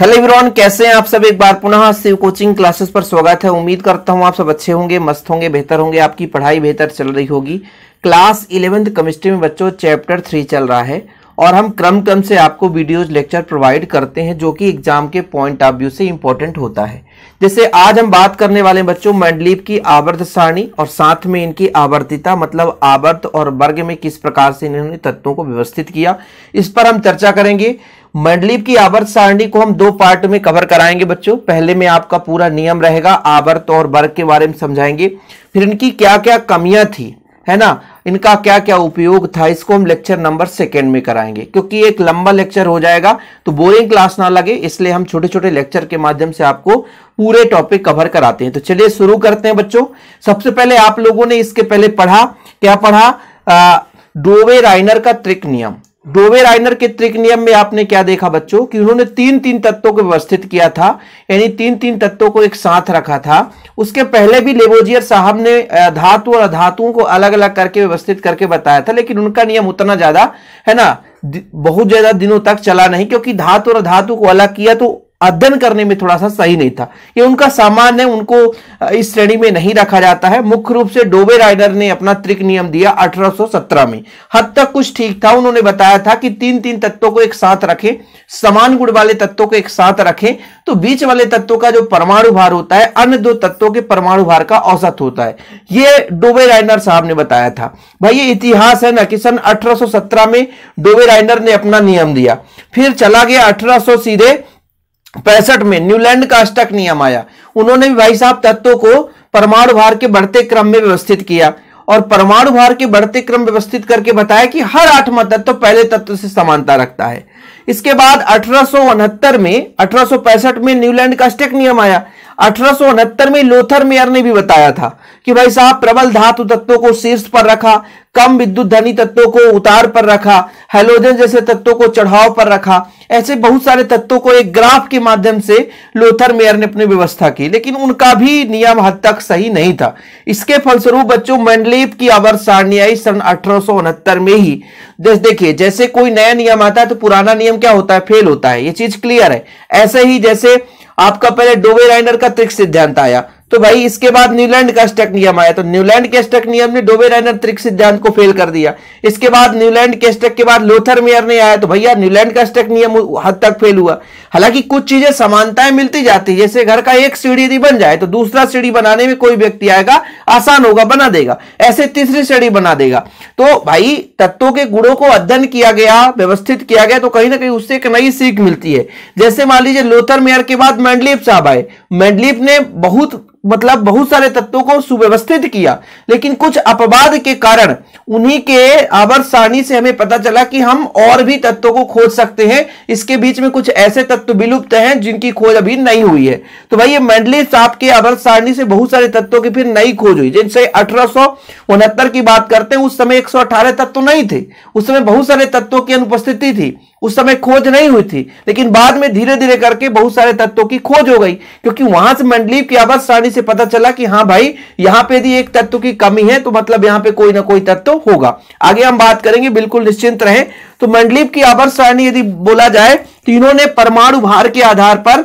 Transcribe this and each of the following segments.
hello everyone कैसे हैं आप सब एक बार पुनः शिव कोचिंग क्लासेस पर स्वागत है उम्मीद करता हूं आप सब अच्छे होंगे मस्त होंगे बेहतर होंगे आपकी पढ़ाई बेहतर चल रही होगी क्लास इलेवेंथ केमिस्ट्री में बच्चों चैप्टर थ्री चल रहा है और हम क्रम क्रम से आपको वीडियोज लेक्चर प्रोवाइड करते हैं जो कि एग्जाम के पॉइंट ऑफ व्यू से इम्पोर्टेंट होता है जैसे आज हम बात करने वाले बच्चों मंडलीप की आवर्त सारणी और साथ में इनकी आवर्तिता मतलब आवर्त और वर्ग में किस प्रकार से इन्होंने तत्वों को व्यवस्थित किया इस पर हम चर्चा करेंगे मंडलीप की आवर्त सारणी को हम दो पार्ट में कवर कराएंगे बच्चों पहले में आपका पूरा नियम रहेगा आवर्त और वर्ग के बारे में समझाएंगे फिर इनकी क्या क्या कमियां थी है ना इनका क्या क्या उपयोग था इसको हम लेक्चर नंबर सेकेंड में कराएंगे क्योंकि एक लंबा लेक्चर हो जाएगा तो बोरिंग क्लास ना लगे इसलिए हम छोटे छोटे लेक्चर के माध्यम से आपको पूरे टॉपिक कवर कराते हैं तो चलिए शुरू करते हैं बच्चों सबसे पहले आप लोगों ने इसके पहले पढ़ा क्या पढ़ा आ, डोवे राइनर का त्रिक नियम डोवे राइनर के त्रिक नियम में आपने क्या देखा बच्चों कि उन्होंने तीन तीन तत्वों को व्यवस्थित किया था यानी तीन तीन तत्वों को एक साथ रखा था उसके पहले भी लेबोजियर साहब ने धातु और अधातुओं को अलग अलग करके व्यवस्थित करके बताया था लेकिन उनका नियम उतना ज्यादा है ना बहुत ज्यादा दिनों तक चला नहीं क्योंकि धातु और धातु को अलग किया तो अध्ययन करने में थोड़ा सा सही नहीं था ये उनका सामान है उनको इस श्रेणी में नहीं रखा जाता है मुख्य रूप से डोबे राइडर ने अपना त्रिक नियम दिया 1817 में हद तक कुछ ठीक था उन्होंने बताया था कि तीन तीन तत्वों को एक साथ रखें समान गुण वाले तत्वों को एक साथ रखें तो बीच वाले तत्वों का जो परमाणु भार होता है अन्य दो तत्वों के परमाणु भार का औसत होता है ये डोबे राइनर साहब ने बताया था भाई ये इतिहास है ना कि सन 1817 में डोबे राइनर ने अपना नियम दिया फिर चला गया अठारह सीधे पैंसठ में न्यूलैंड का अष्टक नियम आया उन्होंने भी भाई साहब तत्वों को परमाणु भार के बढ़ते क्रम में व्यवस्थित किया और परमाणु भार के बढ़ते क्रम व्यवस्थित करके बताया कि हर आठवां तत्व पहले तत्व से समानता रखता है इसके बाद अठारह में अठारह में न्यूलैंड का स्टेक नियम आया अठारह में लोथर मेयर ने भी बताया था कि भाई साहब प्रबल धातु तत्वों को शीर्ष पर रखा कम विद्युत धनी तत्वों को उतार पर रखा हेलोजन जैसे तत्वों को चढ़ाव पर रखा ऐसे बहुत सारे तत्वों को एक ग्राफ के माध्यम से लोथर मेयर ने अपनी व्यवस्था की लेकिन उनका भी नियम हद तक सही नहीं था इसके फलस्वरूप बच्चों मंडलेप की अवर सारणियाई सन अठारह में ही देखिए जैसे कोई नया नियम आता है तो पुराना नियम क्या होता है फेल होता है ये चीज क्लियर है ऐसे ही जैसे आपका पहले डोवे राइनर का त्रिक सिद्धांत आया तो भाई इसके बाद न्यूलैंड का स्टक नियम आया तो न्यूलैंड के स्टक नियम ने डोबे रैनर त्रिक सिद्धांत को फेल कर दिया इसके बाद न्यूलैंड के स्टक के बाद लोथर मेयर ने आया तो भैया न्यूलैंड का स्टक नियम हद तक फेल हुआ हालांकि कुछ चीजें समानताएं मिलती जाती है जैसे घर का एक सीढ़ी यदि बन जाए तो दूसरा सीढ़ी बनाने में कोई व्यक्ति आएगा आसान होगा बना देगा ऐसे तीसरी सीढ़ी बना देगा तो भाई तत्वों के गुणों को अध्ययन किया गया व्यवस्थित किया गया तो कहीं ना कहीं उससे एक नई सीख मिलती है जैसे मान लीजिए लोथर मेयर के बाद मैंडलीफ साहब आए मैंडलीफ ने बहुत मतलब बहुत सारे तत्वों को सुव्यवस्थित किया लेकिन कुछ अपवाद के कारण उन्हीं के आवर सारणी से हमें पता चला कि हम और भी तत्वों को खोज सकते हैं इसके बीच में कुछ ऐसे तत्व विलुप्त हैं जिनकी खोज अभी नहीं हुई है तो भाई ये मेंडली साहब के आवर सारणी से बहुत सारे तत्वों की फिर नई खोज हुई जैसे अठारह की बात करते हैं उस समय एक तत्व नहीं थे उस समय बहुत सारे तत्वों की अनुपस्थिति थी उस समय खोज नहीं हुई थी लेकिन बाद में धीरे धीरे करके बहुत सारे तत्वों की खोज हो गई क्योंकि वहां से मंडलीप की आवाज सारणी से पता चला कि हाँ भाई यहां पे यदि एक तत्व की कमी है तो मतलब यहां पे कोई ना कोई तत्व होगा आगे हम बात करेंगे बिल्कुल निश्चिंत रहें तो मंडलीप की आवर्त सारणी यदि बोला जाए तो इन्होंने परमाणु भार के आधार पर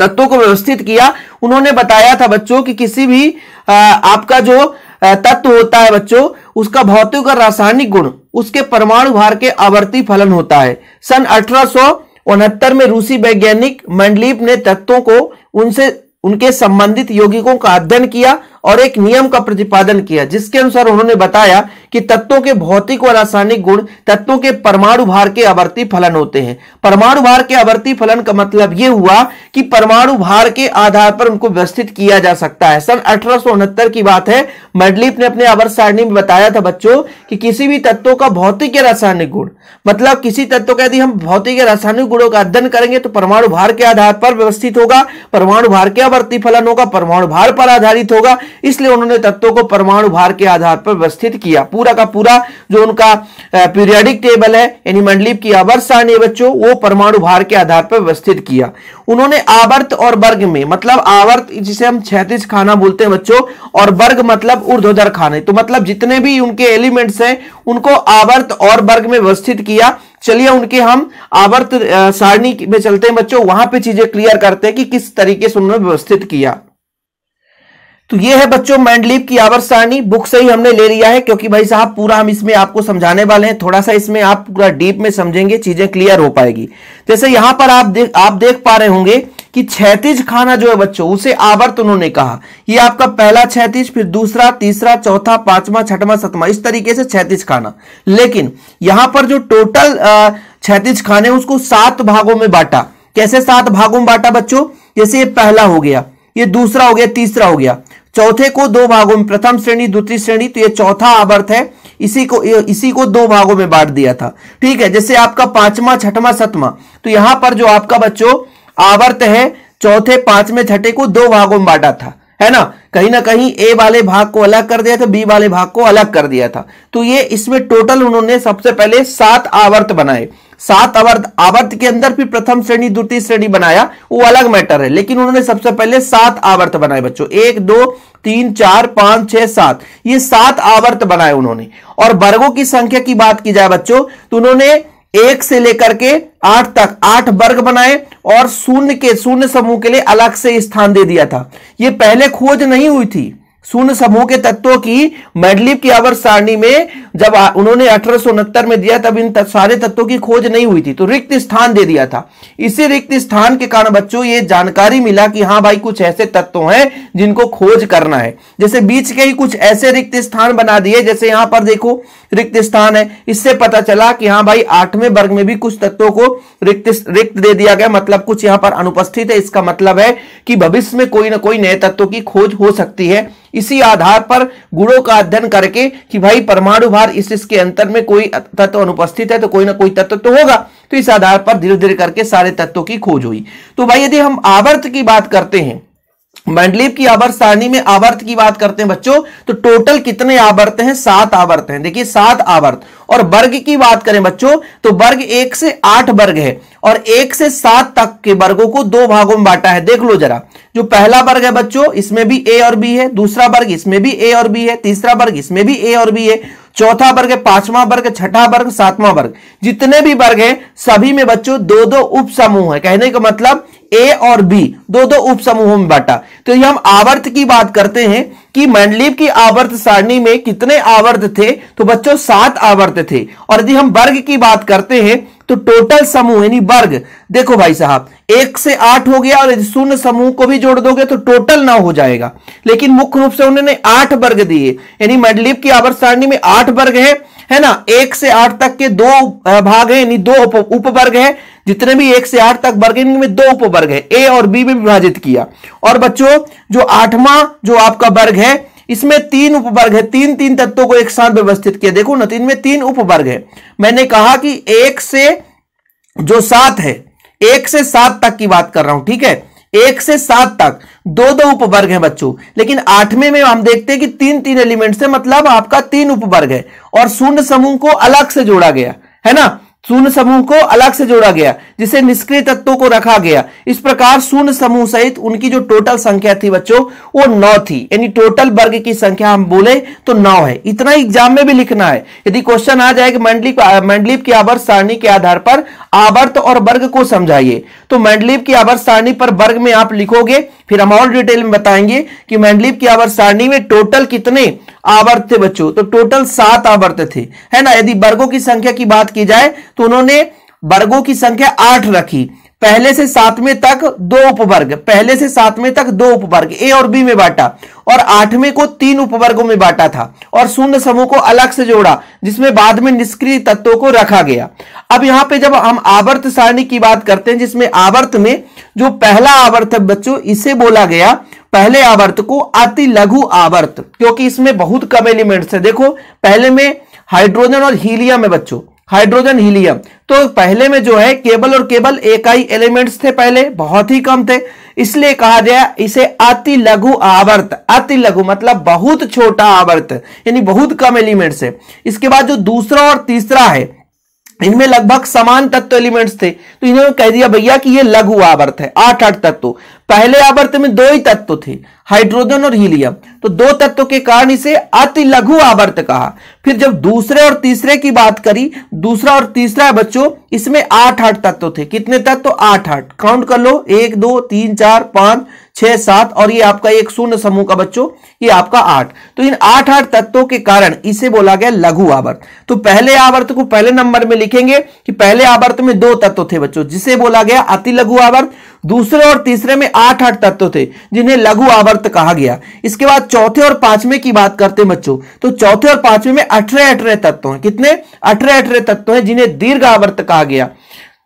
तत्वों को व्यवस्थित किया उन्होंने बताया था बच्चों कि किसी भी आपका जो तत्व होता है बच्चों उसका भौतिक और रासायनिक गुण उसके परमाणु भार के आवर्ती फलन होता है सन अठारह में रूसी वैज्ञानिक मंडलीप ने तत्वों को उनसे उनके संबंधित यौगिकों का अध्ययन किया और एक नियम का प्रतिपादन किया जिसके अनुसार उन्होंने बताया कि तत्वों के भौतिक और रासायनिक गुण तत्वों के परमाणु भार के आवर्ती फलन होते हैं परमाणु भार के आवर्ती फलन का मतलब यह हुआ कि परमाणु भार के आधार पर उनको व्यवस्थित किया जा सकता है सन अठारह की बात है मेडलिप ने अपने अवर सारणी में बताया था बच्चों कि किसी भी तत्वों का भौतिक या रासायनिक गुण मतलब किसी तत्व का यदि हम भौतिक या रासायनिक गुणों का अध्ययन करेंगे तो परमाणु भार के आधार पर व्यवस्थित होगा परमाणु भार के आवर्ती फलन होगा परमाणु भार पर आधारित होगा इसलिए उन्होंने तत्वों को परमाणु भार के आधार पर व्यवस्थित किया पूरा का पूरा जो उनका पीरियडिक टेबल है यानी मंडलीप की आवर्त सारणी बच्चों वो परमाणु भार के आधार पर व्यवस्थित किया उन्होंने आवर्त और वर्ग में मतलब आवर्त जिसे हम क्षैतिज खाना बोलते हैं बच्चों और वर्ग मतलब ऊर्ध्वधर खाने तो मतलब जितने भी उनके एलिमेंट्स हैं उनको आवर्त और वर्ग में व्यवस्थित किया चलिए उनके हम आवर्त सारणी में चलते हैं बच्चों वहां पे चीजें क्लियर करते हैं कि किस तरीके से उन्होंने व्यवस्थित किया तो ये है बच्चों मैंडलीप की आवर सारणी बुक से ही हमने ले लिया है क्योंकि भाई साहब पूरा हम इसमें आपको समझाने वाले हैं थोड़ा सा इसमें आप पूरा डीप में समझेंगे चीजें क्लियर हो पाएगी जैसे यहां पर आप देख आप देख पा रहे होंगे कि छैतीज खाना जो है बच्चों उसे आवर्त उन्होंने कहा ये आपका पहला छैतीज फिर दूसरा तीसरा चौथा पांचवा छठवा सतवा इस तरीके से छैतीज खाना लेकिन यहां पर जो टोटल छैतीज खाने उसको सात भागों में बांटा कैसे सात भागों में बांटा बच्चों जैसे ये पहला हो गया ये दूसरा हो गया तीसरा हो गया चौथे को दो भागों में प्रथम श्रेणी द्वितीय श्रेणी तो ये चौथा आवर्त है इसी को इसी को दो भागों में बांट दिया था ठीक है जैसे आपका पांचवा छठवा सतवा तो यहां पर जो आपका बच्चों आवर्त है चौथे पांचवें छठे को दो भागों में बांटा था है ना कहीं ना कहीं ए वाले भाग को अलग कर दिया था बी वाले भाग को अलग कर दिया था तो ये इसमें टोटल उन्होंने सबसे पहले सात आवर्त बनाए सात अवर्ध आवर्त के अंदर भी प्रथम श्रेणी द्वितीय श्रेणी बनाया वो अलग मैटर है लेकिन उन्होंने सबसे पहले सात आवर्त बनाए बच्चों एक दो तीन चार पांच छह सात ये सात आवर्त बनाए उन्होंने और वर्गों की संख्या की बात की जाए बच्चों तो उन्होंने एक से लेकर के आठ तक आठ वर्ग बनाए और शून्य के शून्य समूह के लिए अलग से स्थान दे दिया था यह पहले खोज नहीं हुई थी शून्य समूह के तत्वों की मेडलिप की आवर्त सारणी में जब उन्होंने अठारह में दिया तब इन सारे तत्वों की खोज नहीं हुई थी तो रिक्त स्थान दे दिया था इसी रिक्त स्थान के कारण बच्चों ये जानकारी मिला कि हाँ भाई कुछ ऐसे तत्व हैं जिनको खोज करना है जैसे बीच के ही कुछ ऐसे रिक्त स्थान बना दिए जैसे यहां पर देखो रिक्त स्थान है इससे पता चला कि हाँ भाई आठवें वर्ग में भी कुछ तत्वों को रिक्त रिक्त दे दिया गया मतलब कुछ यहां पर अनुपस्थित है इसका मतलब है कि भविष्य में कोई ना कोई नए तत्वों की खोज हो सकती है इसी आधार पर गुणों का अध्ययन करके कि भाई परमाणु भार इस इसके अंतर में कोई तत्व अनुपस्थित है तो कोई ना कोई तत्व तो होगा तो इस आधार पर धीरे धीरे करके सारे तत्वों की खोज हुई तो भाई यदि हम आवर्त की बात करते हैं मंडलीप की आवर्त सारणी में आवर्त की बात करते हैं बच्चों तो टोटल कितने आवर्त हैं सात आवर्त हैं देखिए सात आवर्त और वर्ग की बात करें बच्चों तो वर्ग एक से आठ वर्ग है और एक से सात तक के वर्गों को दो भागों में बांटा है देख लो जरा जो पहला वर्ग है बच्चों इसमें भी ए और बी है दूसरा वर्ग इसमें भी ए और बी है तीसरा वर्ग इसमें भी ए और बी है चौथा वर्ग है पांचवा वर्ग छठा वर्ग सातवां वर्ग जितने भी वर्ग हैं सभी में बच्चों दो दो उप समूह है कहने का मतलब ए और बी दो दो उपसमूहों में बांटा तो ये हम आवर्त की बात करते हैं कि मंडलीप की आवर्त सारणी में कितने आवर्त थे तो बच्चों सात आवर्त थे और यदि हम वर्ग की बात करते हैं तो टोटल समूह यानी वर्ग देखो भाई साहब एक से आठ हो गया और यदि शून्य समूह को भी जोड़ दोगे तो टोटल नौ हो जाएगा लेकिन मुख्य रूप से उन्होंने आठ वर्ग दिए यानी मंडलीप की आवर्त सारणी में आठ वर्ग है है ना एक से आठ तक के दो भाग है यानी दो उपवर्ग है जितने भी एक से आठ तक वर्ग इनमें दो उपवर्ग है ए और बी में विभाजित किया और बच्चों जो आठवां जो आपका वर्ग है इसमें तीन उपवर्ग है तीन तीन तत्वों को एक साथ व्यवस्थित किया देखो ना तीन तो में तीन उपवर्ग है मैंने कहा कि एक से जो सात है एक से सात तक की बात कर रहा हूं ठीक है एक से सात तक दो दो उपवर्ग हैं बच्चों लेकिन आठवें में हम देखते हैं कि तीन तीन एलिमेंट से मतलब आपका तीन उपवर्ग है और शून्य समूह को अलग से जोड़ा गया है ना शून्य समूह को अलग से जोड़ा गया जिसे निष्क्रिय तत्वों को रखा गया इस प्रकार शून्य समूह सहित उनकी जो टोटल संख्या थी बच्चों वो नौ थी यानी टोटल वर्ग की संख्या हम बोले तो नौ है इतना एग्जाम में भी लिखना है यदि क्वेश्चन आ जाए कि मंडलिप मंडलिप की आवर्त सारणी के आधार पर आवर्त और वर्ग को समझाइए तो मंडलिप की आवर्त सारणी पर वर्ग में आप लिखोगे फिर हम और डिटेल में बताएंगे कि मैंडलिप की आवर्त सारणी में टोटल कितने आवर्त थे बच्चों तो टोटल सात आवर्त थे है ना यदि वर्गों की संख्या की बात की जाए तो उन्होंने वर्गों की संख्या आठ रखी पहले से सातवें तक दो उपवर्ग पहले से सातवें तक दो उपवर्ग ए और बी में बांटा और आठवें को तीन उपवर्गों में बांटा था और शून्य समूह को अलग से जोड़ा जिसमें बाद में निष्क्रिय तत्वों को रखा गया अब यहां पे जब हम आवर्त सारणी की बात करते हैं जिसमें आवर्त में जो पहला आवर्त है बच्चों इसे बोला गया पहले आवर्त को अति लघु आवर्त क्योंकि इसमें बहुत कम एलिमेंट्स है देखो पहले में हाइड्रोजन और हीलियम है बच्चों हाइड्रोजन हीलियम तो पहले में जो है केबल और केबल एकाई एलिमेंट्स थे पहले बहुत ही कम थे इसलिए कहा गया इसे अति लघु आवर्त अति लघु मतलब बहुत छोटा आवर्त यानी बहुत कम एलिमेंट्स है इसके बाद जो दूसरा और तीसरा है इनमें लगभग समान तत्व एलिमेंट्स थे तो इन्होंने कह दिया भैया कि ये लघु आवर्त है आठ आठ तत्व पहले आवर्त में दो ही तत्व थे हाइड्रोजन और हीलियम तो दो तत्व के कारण इसे अति लघु आवर्त कहा फिर जब दूसरे और तीसरे की बात करी दूसरा और तीसरा बच्चों इसमें आठ आठ तत्व थे कितने तत्व आठ आठ काउंट कर लो एक दो तीन चार पांच छह सात और ये आपका एक शून्य समूह का बच्चों ये आपका आठ तो इन आठ आठ तत्वों के कारण इसे बोला गया लघु आवर्त तो पहले आवर्त को पहले नंबर में लिखेंगे कि पहले आवर्त में दो तत्व थे बच्चों जिसे बोला गया अति लघु आवर्त दूसरे और तीसरे में आठ आठ तत्व थे जिन्हें लघु आवर्त कहा गया इसके बाद चौथे और पांचवे की बात करते हैं बच्चों तो चौथे और पांचवे में अठारह अठारह तत्व हैं कितने अठारह अठारह तत्व हैं जिन्हें दीर्घ आवर्त कहा गया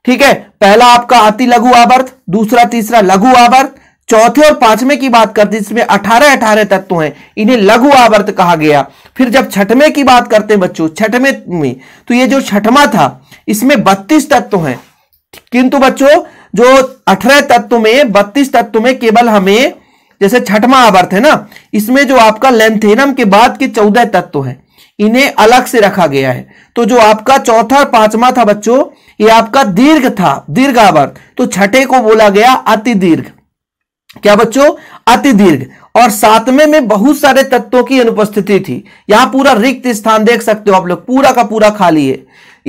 ठीक है पहला आपका अति लघु आवर्त दूसरा तीसरा लघु आवर्त चौथे और पांचवे की बात करते हैं जिसमें अठारह अठारह तत्व हैं इन्हें लघु आवर्त कहा गया फिर जब छठवें की बात करते हैं बच्चों छठवें में तो ये जो छठवा था इसमें बत्तीस तत्व हैं किंतु बच्चों जो अठारह तत्व में बत्तीस तत्व में केवल हमें जैसे छठवा आवर्त है ना इसमें जो आपका लेंथेनम के बाद के चौदह तत्व है इन्हें अलग से रखा गया है तो जो आपका चौथा और पांचवा था बच्चों ये आपका दीर्घ था दीर्घ आवर्त तो छठे को बोला गया अति दीर्घ क्या बच्चों अति दीर्घ और सातवें में बहुत सारे तत्वों की अनुपस्थिति थी यहां पूरा रिक्त स्थान देख सकते हो आप लोग पूरा का पूरा खाली है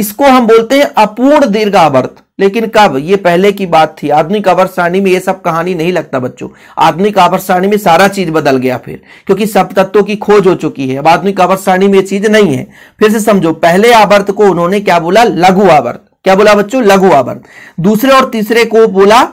इसको हम बोलते हैं अपूर्ण दीर्घावर्त लेकिन कब ये पहले की बात थी आधुनिक आवर्त सारणी में ये सब कहानी नहीं लगता बच्चों आधुनिक आवर्त सारणी में सारा चीज बदल गया फिर क्योंकि सब तत्वों की खोज हो चुकी है अब आधुनिक आवर्त सारणी में ये चीज नहीं है फिर से समझो पहले आवर्त को उन्होंने क्या बोला लघु आवर्त क्या बोला बच्चों लघु आवर्त दूसरे और तीसरे को बोला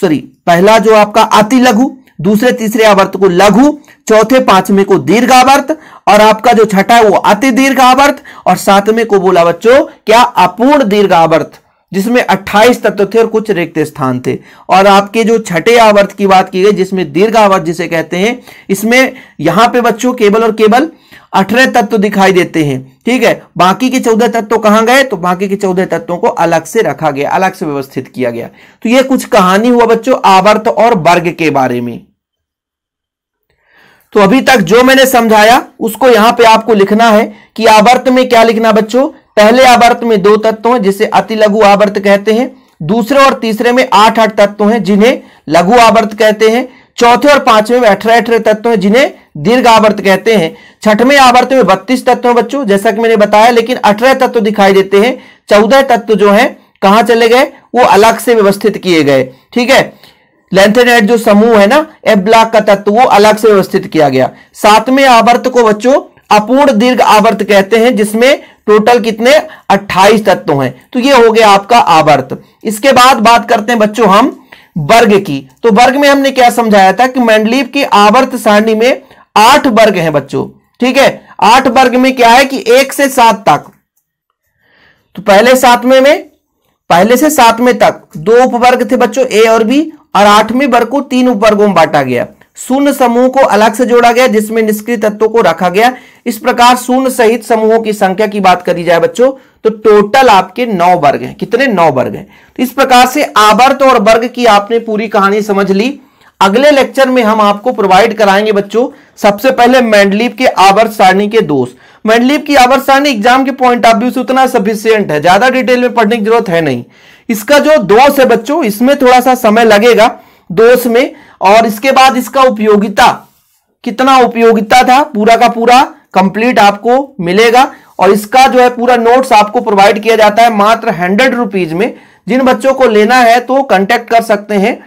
सॉरी पहला जो आपका अति लघु दूसरे तीसरे आवर्त को लघु चौथे पांचवे को दीर्घ आवर्त और आपका जो छठा है वो अति दीर्घ आवर्त और सातवें को बोला बच्चों क्या अपूर्ण दीर्घ आवर्त जिसमें 28 तत्व थे और कुछ रिक्त स्थान थे और आपके जो छठे आवर्त की बात की गई जिसमें दीर्घ आवर्त जिसे कहते हैं इसमें यहां पे बच्चों केवल और केवल अठारह तत्व दिखाई देते हैं ठीक है बाकी के चौदह तत्व कहां गए तो बाकी के चौदह तत्वों को अलग से रखा गया अलग से व्यवस्थित किया गया तो यह कुछ कहानी हुआ बच्चों आवर्त और वर्ग के बारे में तो अभी तक जो मैंने समझाया उसको यहां पे आपको लिखना है कि आवर्त में क्या लिखना बच्चों पहले आवर्त में दो तत्व हैं जिसे अति लघु आवर्त कहते हैं दूसरे और तीसरे में आठ आठ तत्व हैं जिन्हें लघु आवर्त कहते हैं चौथे और पांचवें में अठारह अठारह तत्व है जिन्हें दीर्घ आवर्त कहते हैं छठवें आवर्त में बत्तीस तत्व बच्चों जैसा कि मैंने बताया लेकिन अठारह तत्व दिखाई देते हैं चौदह तत्व जो है कहां चले गए वो अलग से व्यवस्थित किए गए ठीक है लेंथेनाइट जो समूह है ना एफ ब्लॉक का तत्व वो अलग से व्यवस्थित किया गया सातवें आवर्त को बच्चों अपूर्ण दीर्घ आवर्त कहते हैं जिसमें टोटल कितने 28 तत्व हैं तो ये हो गया आपका आवर्त इसके बाद बात करते हैं बच्चों हम वर्ग की तो वर्ग में हमने क्या समझाया था कि मंडलीप की आवर्त सारणी में आठ वर्ग हैं बच्चों ठीक है आठ वर्ग में क्या है कि एक से सात तक तो पहले सातवें में पहले से सातवें तक दो उपवर्ग थे बच्चों ए और बी और आठवें वर्ग को तीन उपवर्गों में बांटा गया शून्य समूह को अलग से जोड़ा गया जिसमें निष्क्रिय तत्वों को रखा गया इस प्रकार शून्य सहित समूहों की संख्या की बात करी जाए बच्चों तो टोटल आपके नौ वर्ग हैं कितने नौ वर्ग हैं तो इस प्रकार से आवर्त और वर्ग की आपने पूरी कहानी समझ ली अगले लेक्चर में हम आपको प्रोवाइड कराएंगे बच्चों सबसे पहले मैंडलीप के आवर्त सारणी के दोष मैंडलीप की आवर्त सारणी एग्जाम के पॉइंट ऑफ व्यू से उतना सफिशियंट है ज्यादा डिटेल में पढ़ने की जरूरत है नहीं इसका जो दोष है बच्चों इसमें थोड़ा सा समय लगेगा दोष में और इसके बाद इसका उपयोगिता कितना उपयोगिता था पूरा का पूरा कंप्लीट आपको मिलेगा और इसका जो है पूरा नोट्स आपको प्रोवाइड किया जाता है मात्र हंड्रेड रुपीज में जिन बच्चों को लेना है तो कॉन्टेक्ट कर सकते हैं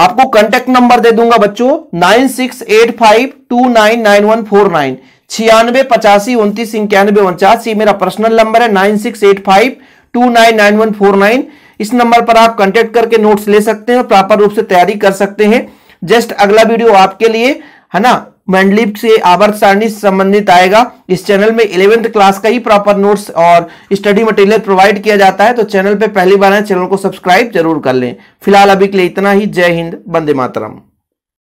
आपको कॉन्टेक्ट नंबर दे दूंगा बच्चों nine six eight five two nine nine one four nine छियानवे पचासी उन्तीस इक्यानवे उनचास ये मेरा पर्सनल नंबर है nine six eight five two nine nine one four nine इस नंबर पर आप कांटेक्ट करके नोट्स ले सकते हैं और प्रॉपर रूप से तैयारी कर सकते हैं जस्ट अगला वीडियो आपके लिए है ना मैंडलिप से आवर्त सारणी से संबंधित आएगा इस चैनल में इलेवेंथ क्लास का ही प्रॉपर नोट्स और स्टडी मटेरियल प्रोवाइड किया जाता है तो चैनल पे पहली बार है चैनल को सब्सक्राइब जरूर कर लें फिलहाल अभी के लिए इतना ही जय हिंद बंदे मातरम